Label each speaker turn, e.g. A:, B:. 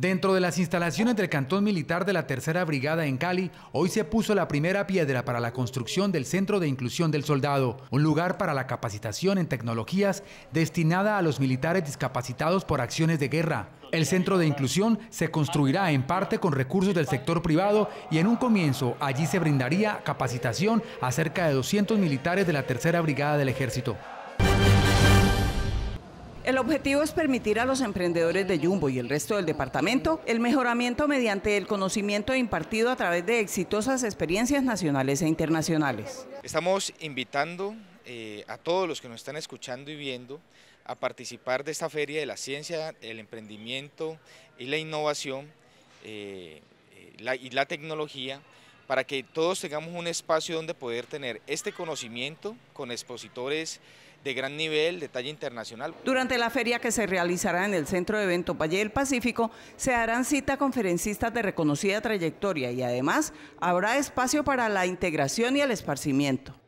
A: Dentro de las instalaciones del Cantón Militar de la Tercera Brigada en Cali, hoy se puso la primera piedra para la construcción del Centro de Inclusión del Soldado, un lugar para la capacitación en tecnologías destinada a los militares discapacitados por acciones de guerra. El Centro de Inclusión se construirá en parte con recursos del sector privado y en un comienzo allí se brindaría capacitación a cerca de 200 militares de la Tercera Brigada del Ejército.
B: El objetivo es permitir a los emprendedores de Jumbo y el resto del departamento el mejoramiento mediante el conocimiento impartido a través de exitosas experiencias nacionales e internacionales.
C: Estamos invitando eh, a todos los que nos están escuchando y viendo a participar de esta feria de la ciencia, el emprendimiento y la innovación eh, eh, y la tecnología para que todos tengamos un espacio donde poder tener este conocimiento con expositores de gran nivel, de talla internacional.
B: Durante la feria que se realizará en el Centro de Eventos Valle del Pacífico, se harán cita a conferencistas de reconocida trayectoria y además habrá espacio para la integración y el esparcimiento.